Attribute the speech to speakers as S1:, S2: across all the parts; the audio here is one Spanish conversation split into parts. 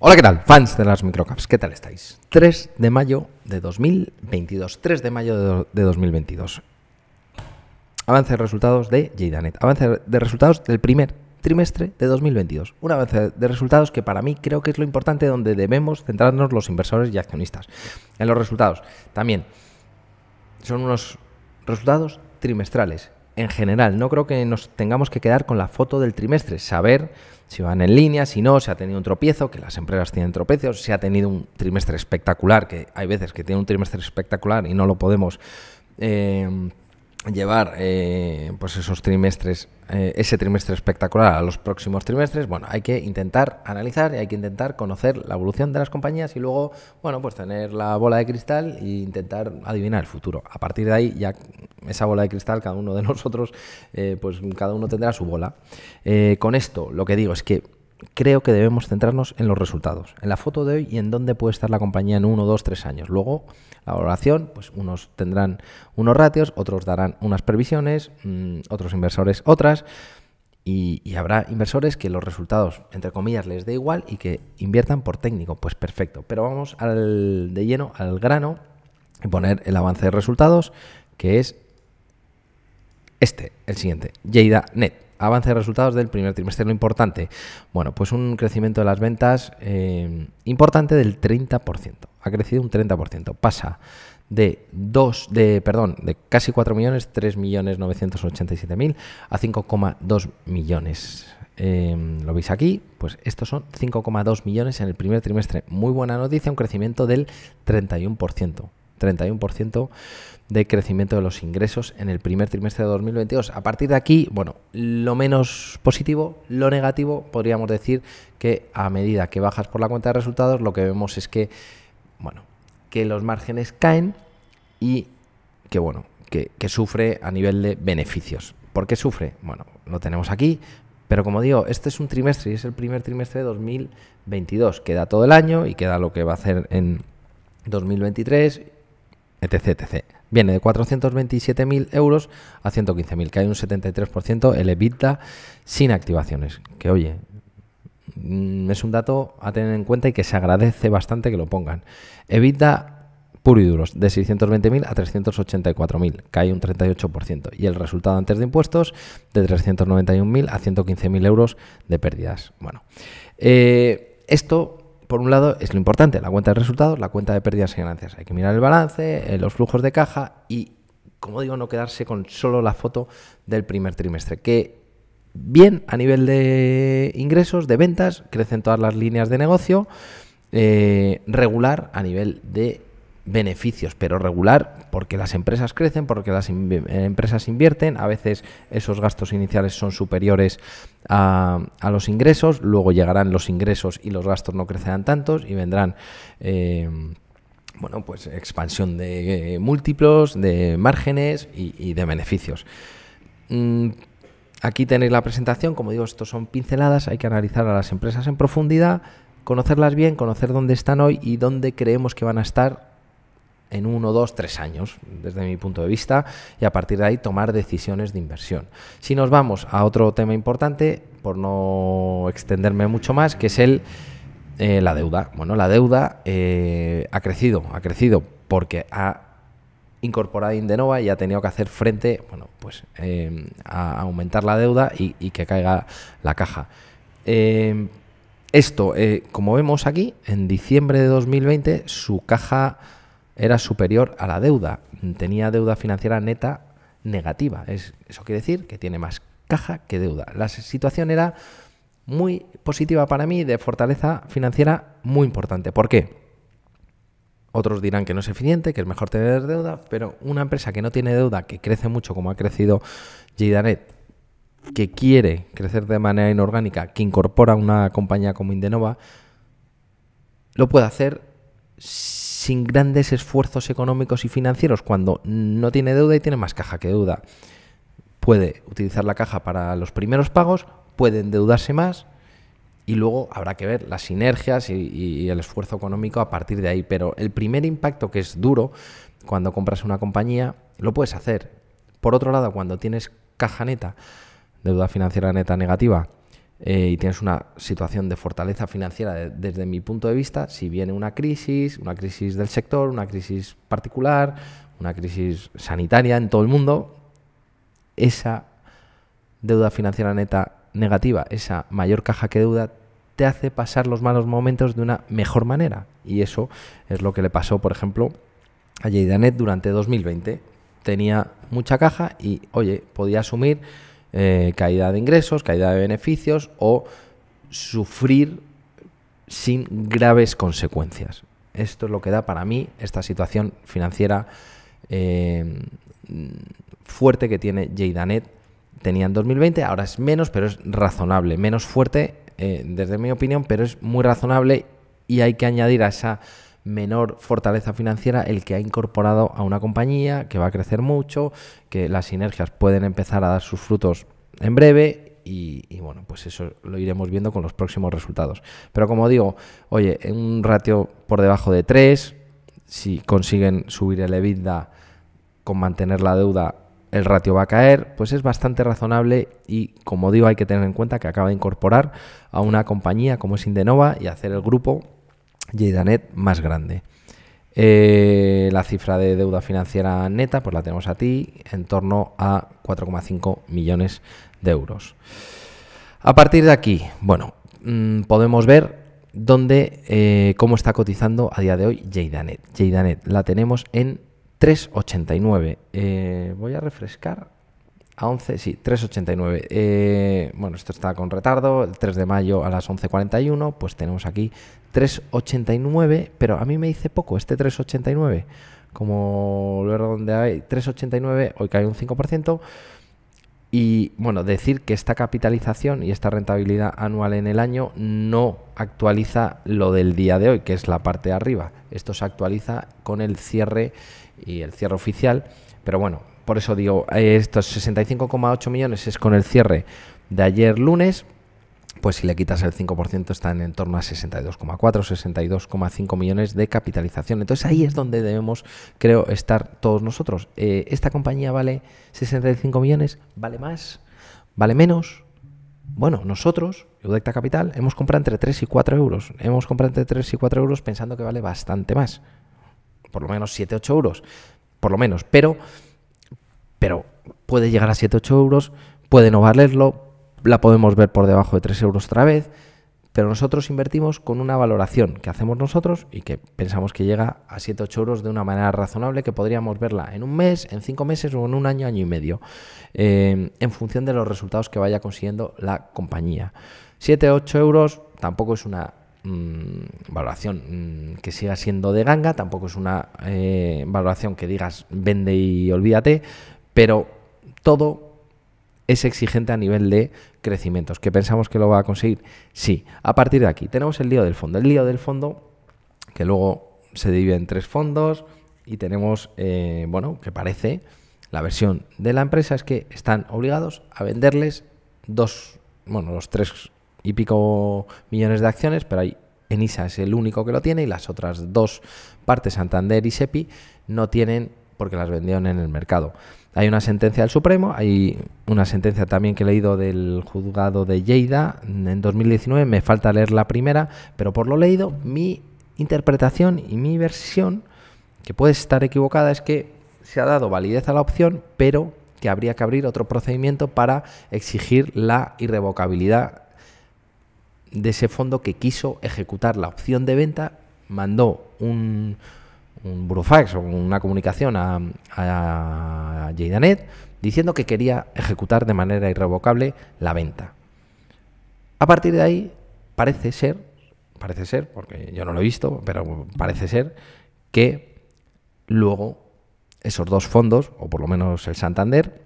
S1: Hola, ¿qué tal? Fans de las microcaps, ¿qué tal estáis? 3 de mayo de 2022. 3 de mayo de, 2022. Avance de resultados de JDanet. Avance de resultados del primer trimestre de 2022. Un avance de resultados que para mí creo que es lo importante donde debemos centrarnos los inversores y accionistas. En los resultados. También son unos resultados trimestrales en general. No creo que nos tengamos que quedar con la foto del trimestre, saber si van en línea, si no, si ha tenido un tropiezo, que las empresas tienen tropezos, si ha tenido un trimestre espectacular, que hay veces que tiene un trimestre espectacular y no lo podemos... Eh, llevar eh, pues esos trimestres, eh, ese trimestre espectacular a los próximos trimestres, bueno, hay que intentar analizar y hay que intentar conocer la evolución de las compañías y luego, bueno, pues tener la bola de cristal e intentar adivinar el futuro. A partir de ahí, ya esa bola de cristal, cada uno de nosotros, eh, pues cada uno tendrá su bola. con esto, lo que digo es que creo que debemos centrarnos en los resultados, en la foto de hoy y en dónde puede estar la compañía en uno, dos, tres años. Luego, la valoración, pues unos tendrán unos ratios, otros darán unas previsiones, mm, otros inversores otras. Y, habrá inversores que los resultados, entre comillas, les dé igual y que inviertan por técnico. Pues perfecto. Pero vamos al, de lleno al grano y poner el avance de resultados, que es este, el siguiente, Jada Net avance de resultados del primer trimestre. Lo importante, bueno, pues un crecimiento de las ventas eh, importante del 30%. Ha crecido un 30%. Pasa de dos, de, perdón, de casi 4 millones, 3 millones 987 mil a 5,2 millones. Em, lo veis aquí, pues estos son 5,2 millones en el primer trimestre. Muy buena noticia, un crecimiento del 31%. 31% de crecimiento de los ingresos en el primer trimestre de 2022. A partir de aquí, bueno, lo menos positivo, lo negativo, podríamos decir que a medida que bajas por la cuenta de resultados, lo que vemos es que, bueno, que los márgenes caen y que, bueno, que, sufre a nivel de beneficios. ¿Por qué sufre? Bueno, lo tenemos aquí, pero como digo, este es un trimestre y es el primer trimestre de 2022. Queda todo el año y queda lo que va a hacer en 2023 etc, Viene de 427.000 euros a 115.000, que hay un 73% el EBITDA sin activaciones. Que oye, mm, es un dato a tener en cuenta y que se agradece bastante que lo pongan. EBITDA puro y duros, de 620.000 a 384.000, cae un 38%. Y el resultado antes de impuestos, de 391.000 a 115.000 euros de pérdidas. Bueno, eh, esto por un lado, es lo importante, la cuenta de resultados, la cuenta de pérdidas y ganancias. Hay que mirar el balance, eh, los flujos de caja y, como digo, no quedarse con solo la foto del primer trimestre, que bien a nivel de ingresos, de ventas, crecen todas las líneas de negocio, eh, regular a nivel de beneficios, pero regular porque las empresas crecen, porque las empresas invierten, a veces esos gastos iniciales son superiores a, los ingresos, luego llegarán los ingresos y los gastos no crecerán tantos y vendrán... Eh, bueno, pues expansión de eh, múltiplos, de márgenes y, de beneficios. Mm, aquí tenéis la presentación, como digo, estos son pinceladas, hay que analizar a las empresas en profundidad, conocerlas bien, conocer dónde están hoy y dónde creemos que van a estar en uno, dos, tres años, desde mi punto de vista, y a partir de ahí tomar decisiones de inversión. Si nos vamos a otro tema importante, por no extenderme mucho más, que es el, eh, la deuda. Bueno, la deuda eh, ha crecido, ha crecido porque ha incorporado Indenova y ha tenido que hacer frente, bueno, pues em, a aumentar la deuda y que caiga la caja. Em, esto, eh, como vemos aquí, en diciembre de 2020 su caja era superior a la deuda. Tenía deuda financiera neta negativa. eso quiere decir que tiene más caja que deuda. La situación era muy positiva para mí, de fortaleza financiera muy importante. ¿Por qué? Otros dirán que no es eficiente, que es mejor tener deuda, pero una empresa que no tiene deuda, que crece mucho como ha crecido Jdanet, que quiere crecer de manera inorgánica, que incorpora una compañía como Indenova, lo puede hacer sin grandes esfuerzos económicos y financieros cuando no tiene deuda y tiene más caja que deuda. Puede utilizar la caja para los primeros pagos, puede endeudarse más y luego habrá que ver las sinergias y, y el esfuerzo económico a partir de ahí. Pero el primer impacto que es duro cuando compras una compañía, lo puedes hacer. Por otro lado, cuando tienes caja neta, deuda financiera neta negativa, eh, y tienes una situación de fortaleza financiera desde mi punto de vista, si viene una crisis, una crisis del sector, una crisis particular, una crisis sanitaria en todo el mundo, esa deuda financiera neta negativa, esa mayor caja que deuda, te hace pasar los malos momentos de una mejor manera. Y eso es lo que le pasó, por ejemplo, a Jaydanet durante 2020. Tenía mucha caja y, oye, podía asumir eh, caída de ingresos, caída de beneficios o sufrir sin graves consecuencias. Esto es lo que da para mí esta situación financiera eh, fuerte que tiene Jaydanet. Tenía en 2020, ahora es menos, pero es razonable. Menos fuerte, eh, desde mi opinión, pero es muy razonable y hay que añadir a esa menor fortaleza financiera el que ha incorporado a una compañía que va a crecer mucho, que las sinergias pueden empezar a dar sus frutos en breve y, bueno, pues eso lo iremos viendo con los próximos resultados. Pero como digo, oye, en un ratio por debajo de 3, si consiguen subir el EBITDA con mantener la deuda, el ratio va a caer, pues es bastante razonable y como digo, hay que tener en cuenta que acaba de incorporar a una compañía como es Indenova y hacer el grupo JDanet más grande. Eh, la cifra de deuda financiera neta, pues la tenemos a ti, en torno a 4,5 millones de euros. A partir de aquí, bueno, mm, podemos ver dónde, eh, cómo está cotizando a día de hoy JDANET. JDanet la tenemos en 3,89. Eh, voy a refrescar a 11, sí, 3.89. Eh, bueno, esto está con retardo, el 3 de mayo a las 11.41, pues tenemos aquí 3.89, pero a mí me dice poco este 3.89. Como lo donde hay 3.89, hoy cae un 5%. Y bueno, decir que esta capitalización y esta rentabilidad anual en el año no actualiza lo del día de hoy, que es la parte de arriba. Esto se actualiza con el cierre y el cierre oficial. Pero bueno, por eso digo, estos 65,8 millones es con el cierre de ayer lunes, pues si le quitas el 5% están en torno a 62,4, 62,5 millones de capitalización. Entonces ahí es donde debemos, creo, estar todos nosotros. Eh, ¿Esta compañía vale 65 millones? ¿Vale más? ¿Vale menos? Bueno, nosotros, Eudecta Capital, hemos comprado entre 3 y 4 euros. Hemos comprado entre 3 y 4 euros pensando que vale bastante más. Por lo menos 7, 8 euros. Por lo menos. Pero pero puede llegar a 7-8 euros, puede no valerlo, la podemos ver por debajo de 3 euros otra vez, pero nosotros invertimos con una valoración que hacemos nosotros y que pensamos que llega a 7-8 euros de una manera razonable, que podríamos verla en un mes, en 5 meses o en un año, año y medio, eh, en función de los resultados que vaya consiguiendo la compañía. 7-8 euros tampoco es una mm, valoración mm, que siga siendo de ganga, tampoco es una eh, valoración que digas vende y olvídate, pero todo es exigente a nivel de crecimientos. ¿Que pensamos que lo va a conseguir? Sí. A partir de aquí tenemos el lío del fondo. El lío del fondo, que luego se divide en tres fondos y tenemos, eh, bueno, que parece la versión de la empresa es que están obligados a venderles dos, bueno, los tres y pico millones de acciones, pero ahí Enisa es el único que lo tiene y las otras dos partes, Santander y SEPI, no tienen porque las vendieron en el mercado. Hay una sentencia del Supremo, hay una sentencia también que he leído del juzgado de Lleida en 2019, me falta leer la primera, pero por lo leído mi interpretación y mi versión, que puede estar equivocada, es que se ha dado validez a la opción, pero que habría que abrir otro procedimiento para exigir la irrevocabilidad de ese fondo que quiso ejecutar la opción de venta, mandó un, un burofax o una comunicación a, a diciendo que quería ejecutar de manera irrevocable la venta. A partir de ahí, parece ser, parece ser, porque yo no lo he visto, pero parece ser que luego esos dos fondos, o por lo menos el Santander,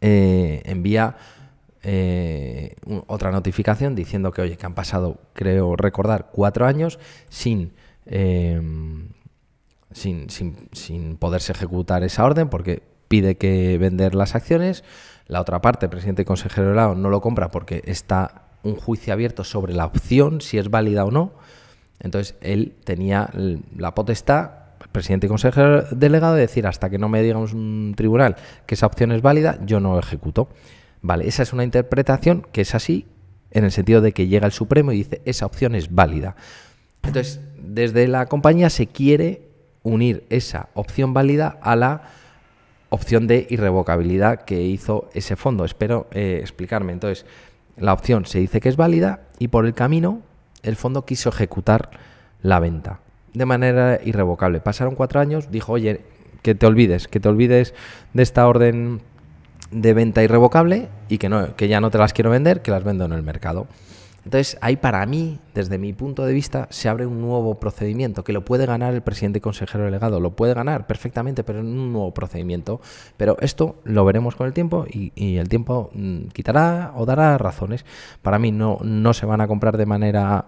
S1: eh, envía eh, otra notificación diciendo que, oye, que han pasado, creo recordar, cuatro años sin eh, sin, poderse ejecutar esa orden porque pide que vender las acciones. La otra parte, presidente y consejero de no lo compra porque está un juicio abierto sobre la opción, si es válida o no. Entonces él tenía la potestad, presidente y consejero delegado, de decir hasta que no me diga un tribunal que esa opción es válida, yo no lo ejecuto. Vale, esa es una interpretación que es así, en el sentido de que llega el Supremo y dice esa opción es válida. Entonces, desde la compañía se quiere unir esa opción válida a la opción de irrevocabilidad que hizo ese fondo. Espero eh, explicarme. Entonces, la opción se dice que es válida y por el camino el fondo quiso ejecutar la venta de manera irrevocable. Pasaron cuatro años, dijo, oye, que te olvides, que te olvides de esta orden de venta irrevocable y que, no, que ya no te las quiero vender, que las vendo en el mercado. Entonces, ahí para mí, desde mi punto de vista, se abre un nuevo procedimiento que lo puede ganar el presidente y consejero delegado, lo puede ganar perfectamente, pero en un nuevo procedimiento. Pero esto lo veremos con el tiempo y, el tiempo mm, quitará o dará razones. Para mí, no, no se van a comprar de manera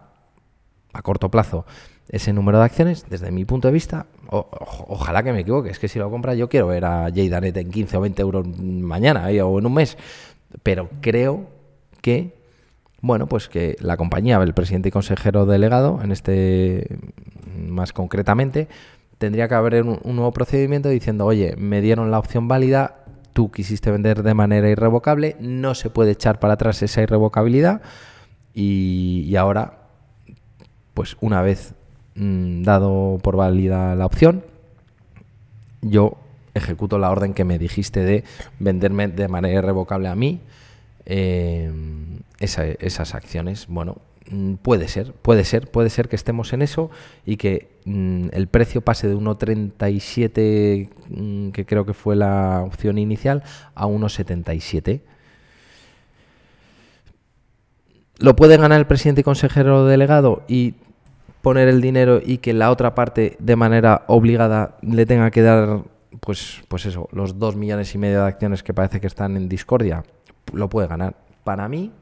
S1: a corto plazo ese número de acciones, desde mi punto de vista, ojalá que me equivoque, es que si lo compra yo quiero ver a Jay Danet en 15 o 20 euros mañana eh, o en un mes, pero creo que bueno, pues que la compañía, el presidente y consejero delegado, en este más concretamente, tendría que haber un, nuevo procedimiento diciendo, oye, me dieron la opción válida, tú quisiste vender de manera irrevocable, no se puede echar para atrás esa irrevocabilidad y, ahora, pues una vez mm, dado por válida la opción, yo ejecuto la orden que me dijiste de venderme de manera irrevocable a mí. Eh, esas acciones, bueno, mm, puede ser, puede ser, puede ser que estemos en eso y que mm, el precio pase de 1,37, mm, que creo que fue la opción inicial, a 1,77. ¿Lo puede ganar el presidente y consejero delegado y poner el dinero y que la otra parte de manera obligada le tenga que dar, pues, pues eso, los dos millones y medio de acciones que parece que están en discordia? Lo puede ganar. Para mí,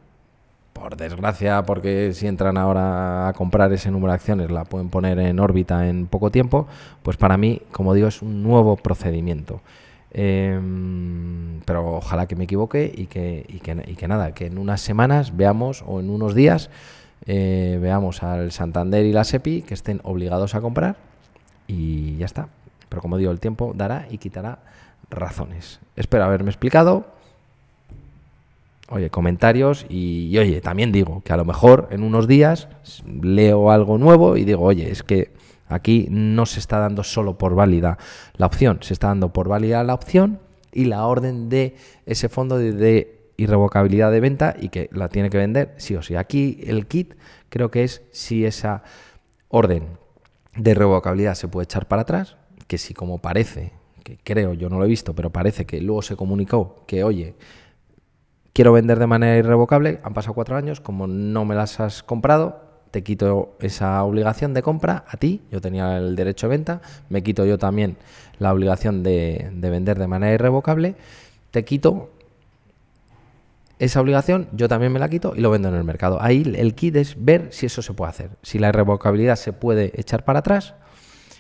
S1: por desgracia, porque si entran ahora a comprar ese número de acciones, la pueden poner en órbita en poco tiempo, pues para mí, como digo, es un nuevo procedimiento. Em, pero ojalá que me equivoque y que, nada, que en unas semanas veamos o en unos días eh, veamos al Santander y la SEPI que estén obligados a comprar y ya está. Pero como digo, el tiempo dará y quitará razones. Espero haberme explicado oye, comentarios y, oye, también digo que a lo mejor en unos días leo algo nuevo y digo, oye, es que aquí no se está dando solo por válida la opción, se está dando por válida la opción y la orden de ese fondo de, de irrevocabilidad de venta y que la tiene que vender sí o sí. Aquí el kit creo que es si esa orden de irrevocabilidad se puede echar para atrás, que si como parece, que creo, yo no lo he visto, pero parece que luego se comunicó que, oye, quiero vender de manera irrevocable, han pasado cuatro años, como no me las has comprado, te quito esa obligación de compra a ti, yo tenía el derecho de venta, me quito yo también la obligación de, vender de manera irrevocable, te quito esa obligación, yo también me la quito y lo vendo en el mercado. Ahí el kit es ver si eso se puede hacer, si la irrevocabilidad se puede echar para atrás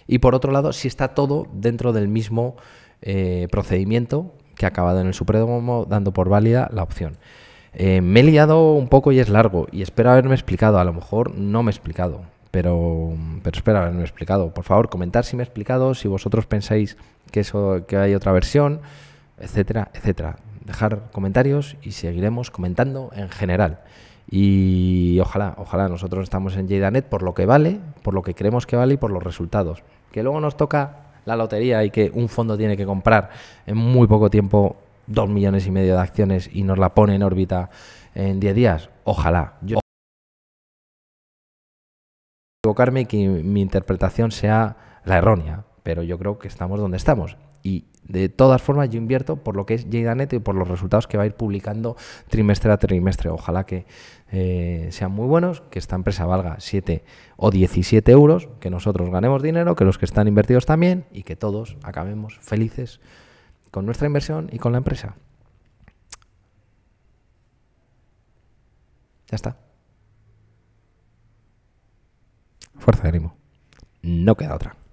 S1: y por otro lado si está todo dentro del mismo eh, procedimiento que ha acabado en el Supremo dando por válida la opción. Eh, me he liado un poco y es largo y espero haberme explicado. A lo mejor no me he explicado, pero, pero espero haberme explicado. Por favor, comentar si me he explicado, si vosotros pensáis que, eso, que hay otra versión, etcétera, etcétera. Dejar comentarios y seguiremos comentando en general. Y ojalá, ojalá nosotros estamos en JDanet por lo que vale, por lo que creemos que vale y por los resultados. Que luego nos toca la lotería y que un fondo tiene que comprar en muy poco tiempo dos millones y medio de acciones y nos la pone en órbita en 10 días? Ojalá. Yo equivocarme y que mi interpretación sea la errónea, pero yo creo que estamos donde estamos y de todas formas, yo invierto por lo que es Neto y por los resultados que va a ir publicando trimestre a trimestre. Ojalá que eh, sean muy buenos, que esta empresa valga 7 o 17 euros, que nosotros ganemos dinero, que los que están invertidos también y que todos acabemos felices con nuestra inversión y con la empresa. Ya está. Fuerza de ánimo. No queda otra.